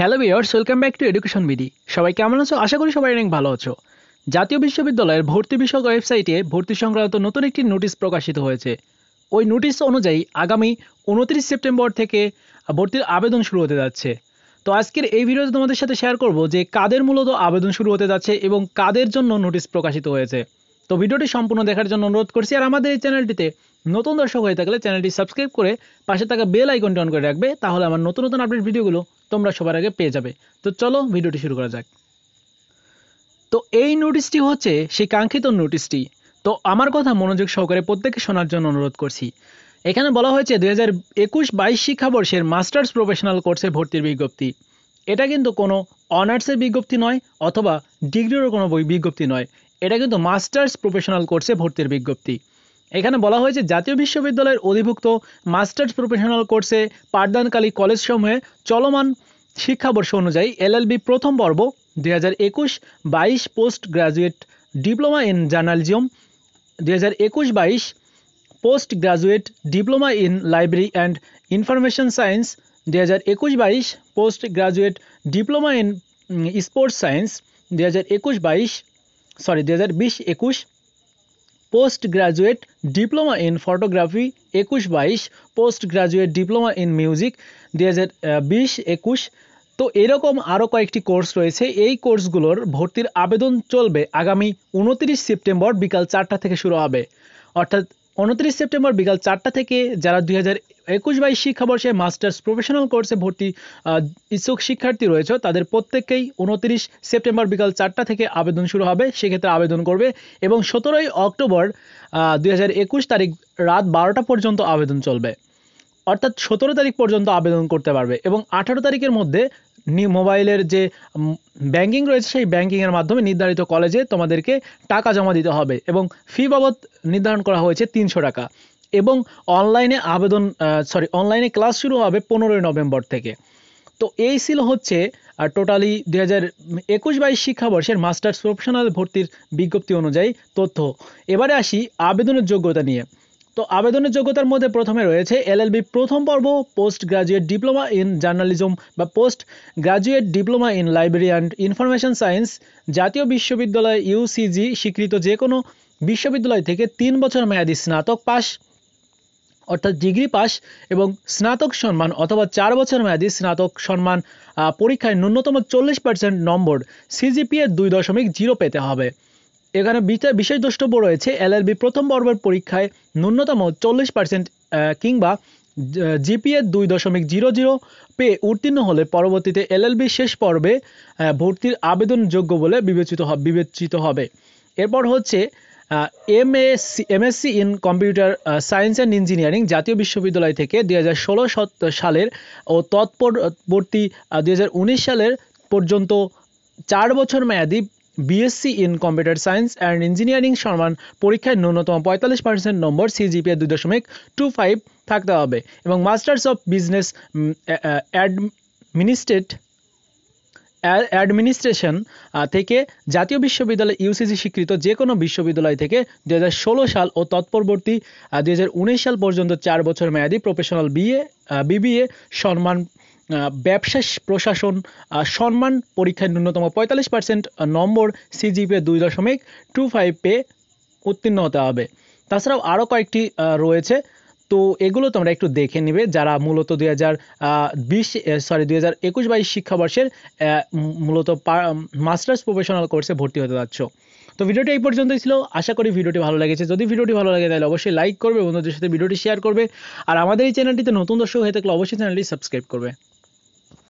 hello viewers welcome back to education Bidhi সবাই কেমন আছো আশা করি সবাই অনেক ভালো আছো জাতীয় বিশ্ববিদ্যালয়ের ভর্তি বিষয়ক ওয়েবসাইটে ভর্তি সংক্রান্ত নতুন একটি নোটিশ প্রকাশিত হয়েছে ওই নোটিশ অনুযায়ী আগামী উনত্রিশ সেপ্টেম্বর থেকে ভর্তির আবেদন শুরু হতে যাচ্ছে তো আজকের এই ভিডিওতে তোমাদের সাথে শেয়ার করব যে কাদের মূলত আবেদন শুরু হতে যাচ্ছে এবং কাদের জন্য নোটিশ প্রকাশিত হয়েছে তো ভিডিওটি সম্পূর্ণ দেখার জন্য অনুরোধ করছি আর আমাদের এই চ্যানেলটিতে নতুন দর্শক হয়ে থাকলে চ্যানেলটি সাবস্ক্রাইব করে পাশে থাকা বেল আইকনটি অন করে রাখবে তাহলে আমার নতুন নতুন আপডেট ভিডিওগুলো তোমরা সবার আগে পেয়ে যাবে তো চলো ভিডিওটি শুরু করা যাক তো এই নোটিশটি হচ্ছে সেই কাঙ্ক্ষিত নোটিশটি তো আমার কথা মনোযোগ সহকারে প্রত্যেকে শোনার জন্য অনুরোধ করছি এখানে বলা হয়েছে দুই হাজার একুশ বাইশ শিক্ষাবর্ষের মাস্টার্স প্রফেশনাল কোর্সে ভর্তির বিজ্ঞপ্তি এটা কিন্তু কোনো অনার্সের বিজ্ঞপ্তি নয় অথবা ডিগ্রিরও কোনো বিজ্ঞপ্তি নয় এটা কিন্তু মাস্টার্স প্রফেশনাল কোর্সে ভর্তির বিজ্ঞপ্তি এখানে বলা হয়েছে জাতীয় বিশ্ববিদ্যালয়ের অধিভুক্ত মাস্টার্স প্রফেশনাল কোর্সে পাঠদানকালী কলেজসমূহে চলমান শিক্ষাবর্ষ অনুযায়ী এলএলবি প্রথম পর্ব দুই হাজার একুশ বাইশ post graduate diploma in journalism দুই হাজার একুশ বাইশ post graduate diploma in library and information science দুই হাজার একুশ বাইশ post graduate diploma in sports science দুই হাজার একুশ বাইশ সরি দু হাজার বিশ একুশ post graduate diploma in photography একুশ বাইশ post graduate diploma in music দুই হাজার বিশ একুশ তো এরকম আরও কয়েকটি কোর্স রয়েছে এই কোর্সগুলোর ভর্তির আবেদন চলবে আগামী উনত্রিশ সেপ্টেম্বর বিকাল চারটা থেকে শুরু হবে অর্থাৎ উনত্রিশ সেপ্টেম্বর বিকাল চারটা থেকে যারা দুই হাজার একুশ বাইশ শিক্ষাবর্ষে মাস্টার্স প্রফেশনাল কোর্সে ভর্তি ইচ্ছুক শিক্ষার্থী রয়েছে তাদের প্রত্যেককেই উনত্রিশ সেপ্টেম্বর বিকাল চারটা থেকে আবেদন শুরু হবে সেক্ষেত্রে আবেদন করবে এবং সতেরোই অক্টোবর দুই তারিখ রাত বারোটা পর্যন্ত আবেদন চলবে অর্থাৎ সতেরো তারিখ পর্যন্ত আবেদন করতে পারবে এবং আঠারো তারিখের মধ্যে মোবাইলের যে ব্যাংকিং রয়েছে সেই ব্যাংকিংয়ের মাধ্যমে নির্ধারিত কলেজে তোমাদেরকে টাকা জমা দিতে হবে এবং ফি বাবদ নির্ধারণ করা হয়েছে তিনশো টাকা এবং অনলাইনে আবেদন সরি অনলাইনে ক্লাস শুরু হবে পনেরোই নভেম্বর থেকে তো এই ছিল হচ্ছে আর টোটালি দুই হাজার একুশ বাইশ শিক্ষাবর্ষের মাস্টার্স প্রফেশনাল ভর্তির বিজ্ঞপ্তি অনুযায়ী তথ্য এবারে আসি আবেদনের যোগ্যতা নিয়ে তো আবেদনের যোগ্যতার মধ্যে প্রথমে রয়েছে এলএলবি প্রথম পর্ব post graduate diploma in journalism বা post graduate diploma in library and information science জাতীয় বিশ্ববিদ্যালয় ইউসিজি স্বীকৃত যে কোনো বিশ্ববিদ্যালয় থেকে তিন বছর মেয়াদি স্নাতক পাস অর্থাৎ ডিগ্রি পাস এবং স্নাতক সম্মান অথবা চার বছর মেয়াদি স্নাতক সম্মান পরীক্ষায় ন্যূনতম চল্লিশ পার্সেন্ট নম্বর সিজিপিএ দুই দশমিক জিরো পেতে হবে এখানে বিশেষ দ্রষ্টব্য রয়েছে এলএলবি প্রথম পর্বের পরীক্ষায় ন্যূনতম চল্লিশ পার্সেন্ট কিংবা জিপিএ দুই দশমিক জিরো জিরো পেয়ে উত্তীর্ণ হলে পরবর্তীতে এলএলবি শেষ পর্বে ভর্তির আবেদনযোগ্য বলে বিবেচিত বিবেচিত হবে এরপর হচ্ছে MSc MSc in computer science and engineering জাতীয় বিশ্ববিদ্যালয় থেকে দুই সালের ও তৎপরবর্তী দুই সালের পর্যন্ত চার বছর মেয়াদি BSc in computer science and engineering সমান পরীক্ষায় ন্যূনতম পঁয়তাল্লিশ পার্সেন্ট নম্বর সিজিপিএ দুই দশমিক টু ফাইভ থাকতে হবে এবং masters of business administrate administration থেকে জাতীয় বিশ্ববিদ্যালয় ইউসিসি স্বীকৃত যে কোনো বিশ্ববিদ্যালয় থেকে দু হাজার ষোলো সাল ও তৎপরবর্তী দু হাজার উনিশ সাল পর্যন্ত চার বছর মেয়াদি প্রফেশনাল বিএ বিবিএ সম্মান ব্যবসা প্রশাসন সম্মান পরীক্ষায় ন্যূনতম পঁয়তাল্লিশ পার্সেন্ট নম্বর সিজিপে দুই দশমিক টু ফাইভ উত্তীর্ণ হতে হবে তাছাড়াও আরও কয়েকটি রয়েছে তো এগুলো তোমরা একটু দেখে নেবে যারা মূলত দুই হাজার বিশ সরি দুই হাজার একুশ বাইশ শিক্ষাবর্ষের মূলত মাস্টার্স প্রফেশনাল কোর্সে ভর্তি হতে যাচ্ছ তো ভিডিওটি এই পর্যন্তই ছিল আশা করি ভিডিওটি ভালো লেগেছে যদি ভিডিওটি ভালো লাগে তাহলে অবশ্যই লাইক করবে বন্ধুদের সাথে ভিডিওটি শেয়ার করবে আর আমাদের এই চ্যানেলটিতে নতুন দর্শক হয়ে থাকলে অবশ্যই চ্যানেলটি সাবস্ক্রাইব করবে